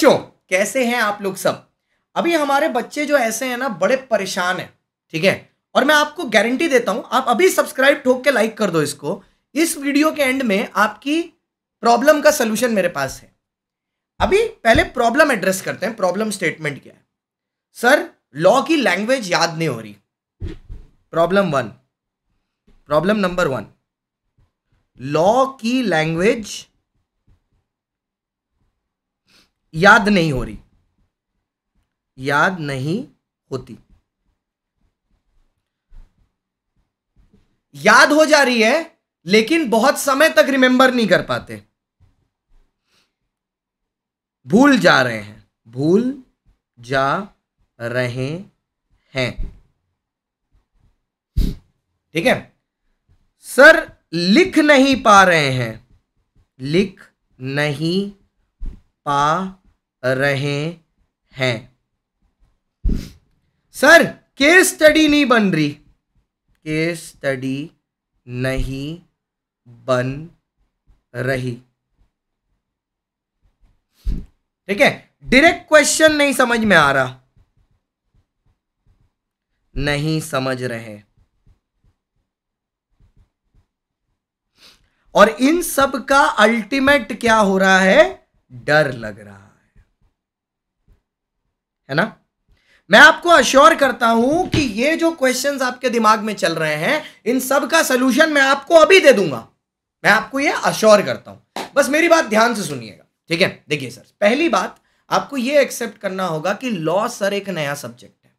बच्चों कैसे हैं आप लोग सब अभी हमारे बच्चे जो ऐसे हैं ना बड़े परेशान हैं ठीक है और मैं आपको गारंटी देता हूं आप अभी सब्सक्राइब ठोक के लाइक कर दो इसको इस वीडियो के एंड में आपकी प्रॉब्लम का सोल्यूशन मेरे पास है अभी पहले प्रॉब्लम एड्रेस करते हैं प्रॉब्लम स्टेटमेंट क्या है सर लॉ की लैंग्वेज याद नहीं हो रही problem one problem number one law की लैंग्वेज याद नहीं हो रही याद नहीं होती याद हो जा रही है लेकिन बहुत समय तक रिमेंबर नहीं कर पाते भूल जा रहे हैं भूल जा रहे हैं ठीक है सर लिख नहीं पा रहे हैं लिख नहीं पा रहे हैं सर केस स्टडी नहीं बन रही केस स्टडी नहीं बन रही ठीक है डायरेक्ट क्वेश्चन नहीं समझ में आ रहा नहीं समझ रहे और इन सब का अल्टीमेट क्या हो रहा है डर लग रहा है ना मैं आपको अश्योर करता हूं कि ये जो क्वेश्चन आपके दिमाग में चल रहे हैं इन सब का सोल्यूशन मैं आपको अभी दे दूंगा मैं आपको ये अश्योर करता हूं बस मेरी बात ध्यान से सुनिएगा ठीक है देखिए सर पहली बात आपको ये एक्सेप्ट करना होगा कि लॉ सर एक नया सब्जेक्ट है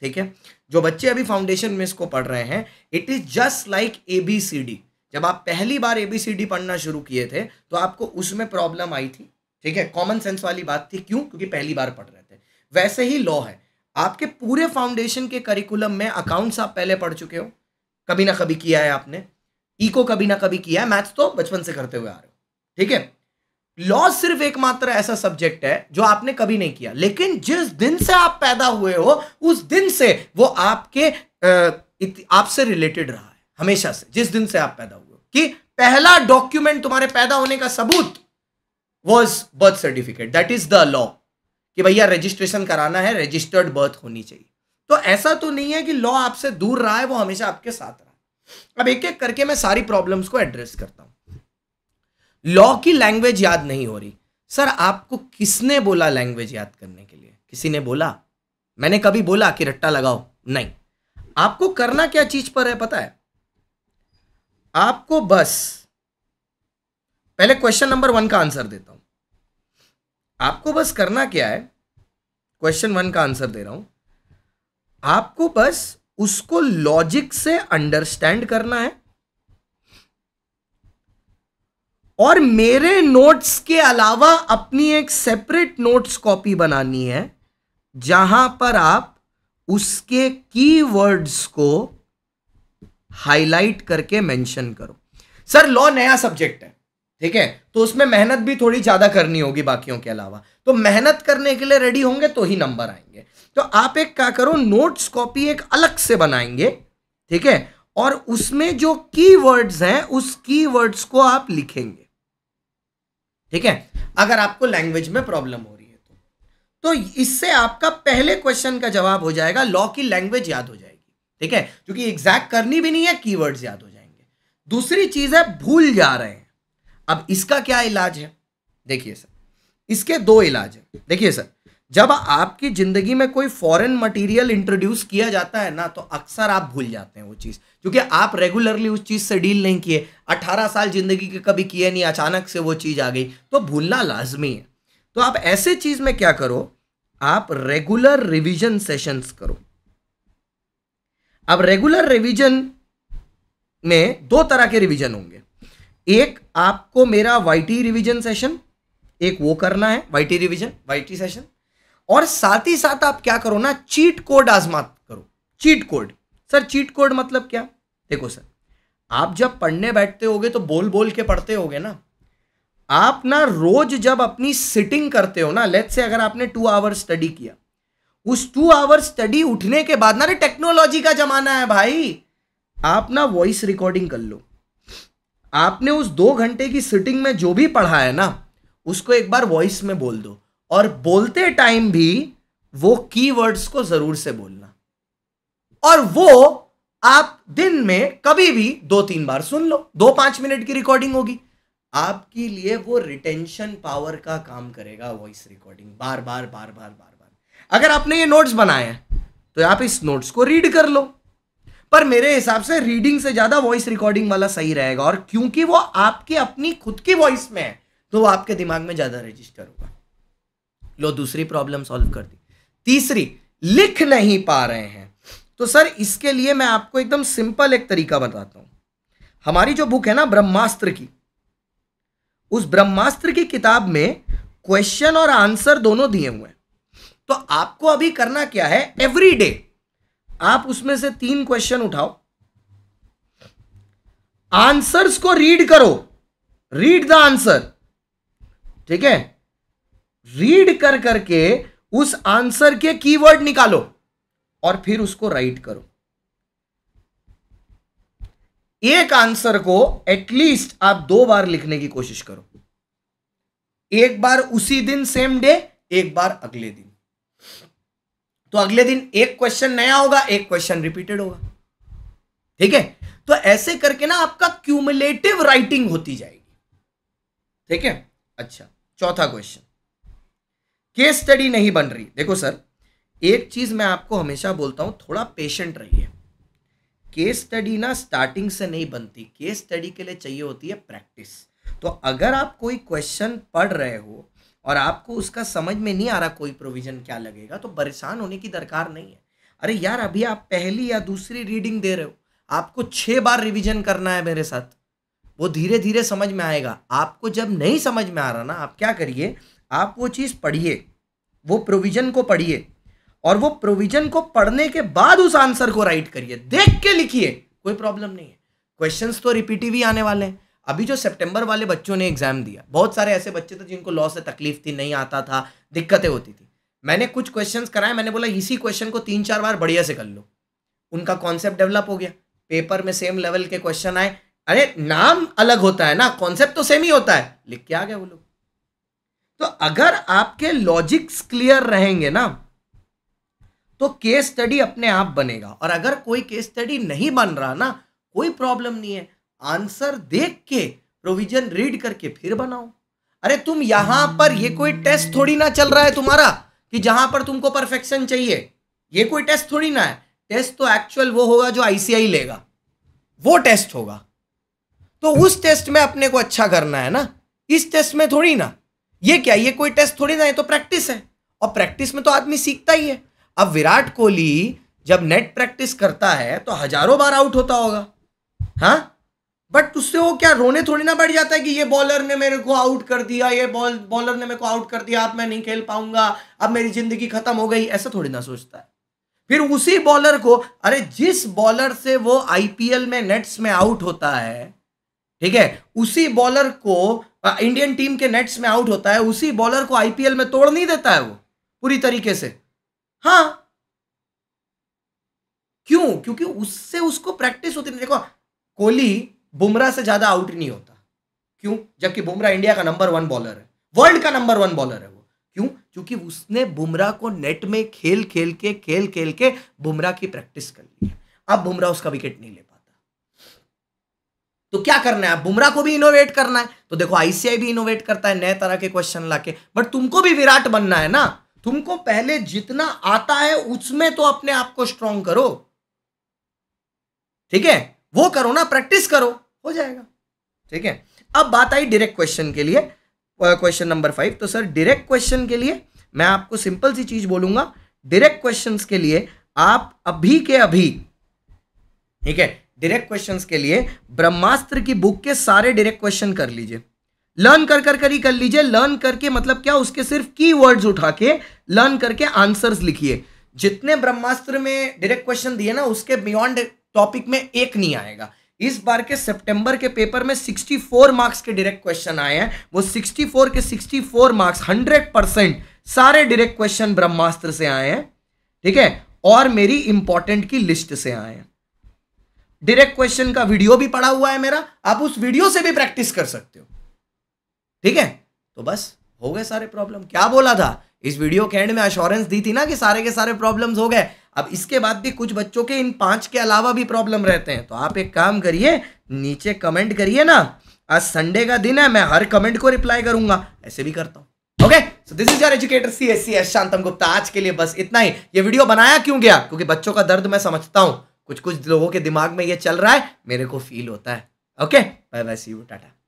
ठीक है जो बच्चे अभी फाउंडेशन में इसको पढ़ रहे हैं it is just like A B C D जब आप पहली बार ए बी सी डी पढ़ना शुरू किए थे तो आपको उसमें प्रॉब्लम आई थी ठीक है कॉमन सेंस वाली बात थी क्यों क्योंकि पहली बार पढ़ रहे वैसे ही लॉ है आपके पूरे फाउंडेशन के करिकुलम में अकाउंट्स आप पहले पढ़ चुके हो कभी ना कभी किया है आपने इको e कभी ना कभी किया है मैथ्स तो बचपन से करते हुए आ रहे हो ठीक है लॉ सिर्फ एकमात्र ऐसा सब्जेक्ट है जो आपने कभी नहीं किया लेकिन जिस दिन से आप पैदा हुए हो उस दिन से वो आपके आपसे रिलेटेड रहा है हमेशा से जिस दिन से आप पैदा हुए हो कि पहला डॉक्यूमेंट तुम्हारे पैदा होने का सबूत was birth certificate that is the law कि भैया रजिस्ट्रेशन कराना है रजिस्टर्ड बर्थ होनी चाहिए तो ऐसा तो नहीं है कि लॉ आपसे दूर रहा है वो हमेशा आपके साथ रहा अब एक एक करके मैं सारी प्रॉब्लम्स को एड्रेस करता हूं लॉ की लैंग्वेज याद नहीं हो रही सर आपको किसने बोला लैंग्वेज याद करने के लिए किसी ने बोला मैंने कभी बोला कि रट्टा लगाओ नहीं आपको करना क्या चीज पर है पता है आपको बस पहले क्वेश्चन नंबर वन का आंसर देता हूं आपको बस करना क्या है क्वेश्चन वन का आंसर दे रहा हूं आपको बस उसको लॉजिक से अंडरस्टैंड करना है और मेरे नोट्स के अलावा अपनी एक सेपरेट नोट्स कॉपी बनानी है जहां पर आप उसके कीवर्ड्स को हाईलाइट करके मेंशन करो सर लॉ नया सब्जेक्ट है ठीक है तो उसमें मेहनत भी थोड़ी ज़्यादा करनी होगी बाकियों के अलावा तो मेहनत करने के लिए रेडी होंगे तो ही नंबर आएंगे तो आप एक क्या करो नोट्स कॉपी एक अलग से बनाएंगे ठीक है और उसमें जो की वर्ड्स हैं उस की वर्ड्स को आप लिखेंगे ठीक है अगर आपको लैंग्वेज में प्रॉब्लम हो रही है तो तो इससे आपका पहले क्वेश्चन का जवाब हो जाएगा लॉ की लैंग्वेज याद हो जाएगी ठीक है क्योंकि एग्जैक्ट करनी भी नहीं है कीवर्ड्स याद हो जाएंगे दूसरी चीज है भूल जा रहे हैं अब इसका क्या इलाज है देखिए सर इसके दो इलाज है देखिए सर जब आपकी जिंदगी में कोई फॉरेन मटेरियल इंट्रोड्यूस किया जाता है ना तो अक्सर आप भूल जाते हैं वो चीज़ क्योंकि आप रेगुलरली उस चीज़ से डील नहीं किए 18 साल जिंदगी के कभी किए नहीं अचानक से वो चीज़ आ गई तो भूलना लाजमी है तो आप ऐसे चीज़ में क्या करो आप रेगुलर रिविजन सेशंस करो अब रेगुलर रिविजन में दो तरह के रिविजन होंगे एक आपको मेरा वाईटी रिवीजन सेशन एक वो करना है वाईटी रिवीजन वाईटी सेशन और साथ ही साथ आप क्या करो ना चीट कोड आजमात करो cheat code sir cheat code मतलब क्या देखो सर आप जब पढ़ने बैठते होगे तो बोल बोल के पढ़ते होगे ना आप ना रोज जब अपनी सिटिंग करते हो ना लेट से अगर आपने टू आवर स्टडी किया उस टू आवर स्टडी उठने के बाद ना अरे टेक्नोलॉजी का जमाना है भाई आप ना वॉइस रिकॉर्डिंग कर लो आपने उस दो घंटे की सिटिंग में जो भी पढ़ा है ना उसको एक बार वॉइस में बोल दो और बोलते टाइम भी वो कीवर्ड्स को जरूर से बोलना और वो आप दिन में कभी भी दो तीन बार सुन लो दो पांच मिनट की रिकॉर्डिंग होगी आपके लिए वो रिटेंशन पावर का काम करेगा वॉइस रिकॉर्डिंग बार बार बार बार बार बार अगर आपने ये नोट्स बनाए हैं तो आप इस नोट्स को रीड कर लो पर मेरे हिसाब से रीडिंग से ज्यादा वॉइस रिकॉर्डिंग वाला सही रहेगा और क्योंकि वो आपकी अपनी खुद की वॉइस में है तो वो आपके दिमाग में ज्यादा रजिस्टर होगा लो दूसरी प्रॉब्लम सॉल्व कर दी तीसरी लिख नहीं पा रहे हैं तो सर इसके लिए मैं आपको एकदम सिंपल एक तरीका बताता हूं हमारी जो बुक है ना ब्रह्मास्त्र की उस ब्रह्मास्त्र की किताब में क्वेश्चन और आंसर दोनों दिए हुए हैं तो आपको अभी करना क्या है एवरी डे आप उसमें से तीन क्वेश्चन उठाओ आंसर्स को रीड करो रीड द आंसर ठीक है रीड कर करके उस आंसर के कीवर्ड निकालो और फिर उसको राइट करो एक आंसर को एटलीस्ट आप दो बार लिखने की कोशिश करो एक बार उसी दिन सेम डे एक बार अगले दिन तो अगले दिन एक क्वेश्चन नया होगा एक क्वेश्चन रिपीटेड होगा ठीक है तो ऐसे करके ना आपका क्यूमुलेटिव राइटिंग होती जाएगी ठीक है अच्छा चौथा क्वेश्चन केस स्टडी नहीं बन रही देखो सर एक चीज मैं आपको हमेशा बोलता हूं थोड़ा पेशेंट रहिए केस स्टडी ना स्टार्टिंग से नहीं बनती केस स्टडी के लिए चाहिए होती है प्रैक्टिस तो अगर आप कोई क्वेश्चन पढ़ रहे हो और आपको उसका समझ में नहीं आ रहा कोई प्रोविज़न क्या लगेगा तो परेशान होने की दरकार नहीं है अरे यार अभी आप पहली या दूसरी रीडिंग दे रहे हो आपको छः बार रिविजन करना है मेरे साथ वो धीरे धीरे समझ में आएगा आपको जब नहीं समझ में आ रहा ना आप क्या करिए आप वो चीज़ पढ़िए वो प्रोविज़न को पढ़िए और वो प्रोविज़न को पढ़ने के बाद उस आंसर को राइट करिए देख के लिखिए कोई प्रॉब्लम नहीं है क्वेश्चंस तो रिपीटिव ही आने वाले हैं अभी जो सेप्टेम्बर वाले बच्चों ने एग्ज़ाम दिया बहुत सारे ऐसे बच्चे थे जिनको लॉ से तकलीफ थी नहीं आता था दिक्कतें होती थी मैंने कुछ क्वेश्चन कराए मैंने बोला इसी क्वेश्चन को तीन चार बार बढ़िया से कर लो उनका कॉन्सेप्ट डेवलप हो गया पेपर में सेम लेवल के क्वेश्चन आए अरे नाम अलग होता है ना कॉन्सेप्ट तो सेम ही होता है लिख के आ गए वो लोग तो अगर आपके लॉजिक्स क्लियर रहेंगे ना तो केस स्टडी अपने आप बनेगा और अगर कोई केस स्टडी नहीं बन रहा ना कोई प्रॉब्लम नहीं है आंसर देख के प्रोविजन रीड करके फिर बनाओ अरे तुम यहां पर ये कोई टेस्ट थोड़ी ना चल रहा है तुम्हारा कि जहां पर तुमको परफेक्शन चाहिए ये कोई टेस्ट थोड़ी ना है टेस्ट तो एक्चुअल वो होगा जो आईसीआई लेगा वो टेस्ट होगा तो उस टेस्ट में अपने को अच्छा करना है ना इस टेस्ट में थोड़ी ना ये क्या ये कोई टेस्ट थोड़ी ना ये तो प्रैक्टिस है और प्रैक्टिस में तो आदमी सीखता ही है अब विराट कोहली जब नेट प्रैक्टिस करता है तो हजारों बार आउट होता होगा हाँ बट उससे वो क्या रोने थोड़ी ना बैठ जाता है कि ये बॉलर ने मेरे को आउट कर दिया ये बॉल बॉलर ने मेरे को आउट कर दिया अब मैं नहीं खेल पाऊंगा अब मेरी जिंदगी खत्म हो गई ऐसा थोड़ी ना सोचता है फिर उसी बॉलर को अरे जिस बॉलर से वो आईपीएल में नेट्स में आउट होता है ठीक है उसी बॉलर को इंडियन टीम के नेट्स में आउट होता है उसी बॉलर को आईपीएल में तोड़ नहीं देता है वो पूरी तरीके से हाँ क्यों क्योंकि उससे उसको प्रैक्टिस होती नहीं देखो कोहली बुमराह से ज़्यादा आउट नहीं होता क्यों जबकि बुमराह इंडिया का नंबर वन बॉलर है वर्ल्ड का नंबर वन बॉलर है वो क्यों क्योंकि उसने बुमराह को नेट में खेल खेल के खेल खेल के बुमराह की प्रैक्टिस कर ली है अब बुमराह उसका विकेट नहीं ले पाता तो क्या करना है बुमराह को भी इनोवेट करना है तो देखो आईसीआई भी इनोवेट करता है नए तरह के क्वेश्चन लाके बट तुमको भी विराट बनना है ना तुमको पहले जितना आता है उसमें तो अपने आप को स्ट्रांग करो ठीक है वो करो ना प्रैक्टिस करो हो जाएगा ठीक है अब बात आई डायरेक्ट क्वेश्चन के लिए क्वेश्चन नंबर फाइव तो सर डायरेक्ट क्वेश्चन के लिए मैं आपको सिंपल सी चीज बोलूंगा डायरेक्ट क्वेश्चन के लिए आप अभी के अभी ठीक है डायरेक्ट क्वेश्चन के लिए ब्रह्मास्त्र की बुक के सारे डायरेक्ट क्वेश्चन कर लीजिए लर्न कर कर कर ही कर लीजिए लर्न करके मतलब क्या उसके सिर्फ की वर्ड्स उठा के लर्न करके आंसर्स लिखिए जितने ब्रह्मास्त्र में डायरेक्ट क्वेश्चन दिए ना उसके बियॉन्ड टॉपिक में एक नहीं आएगा इस बार के सितंबर के पेपर में 64 मार्क्स के डायरेक्ट क्वेश्चन आए हैं वो 64 के 64 मार्क्स 100 परसेंट सारे डायरेक्ट क्वेश्चन ब्रह्मास्त्र से आए हैं ठीक है और मेरी इंपॉर्टेंट की लिस्ट से आए हैं डायरेक्ट क्वेश्चन का वीडियो भी पड़ा हुआ है मेरा आप उस वीडियो से भी प्रैक्टिस कर सकते हो ठीक है तो बस हो गए सारे प्रॉब्लम क्या बोला था इस वीडियो के एंड में अश्योरेंस दी थी ना कि सारे के सारे प्रॉब्लम्स हो गए अब इसके बाद भी कुछ बच्चों के इन पांच के अलावा भी प्रॉब्लम रहते हैं तो आप एक काम करिए नीचे कमेंट करिए ना आज संडे का दिन है मैं हर कमेंट को रिप्लाई करूंगा ऐसे भी करता हूं okay so this is your educator C S C S Shantam Gupta आज के लिए बस इतना ही ये वीडियो बनाया क्यों गया क्योंकि बच्चों का दर्द मैं समझता हूं कुछ कुछ लोगों के दिमाग में ये चल रहा है मेरे को फील होता है okay bye bye see you Tata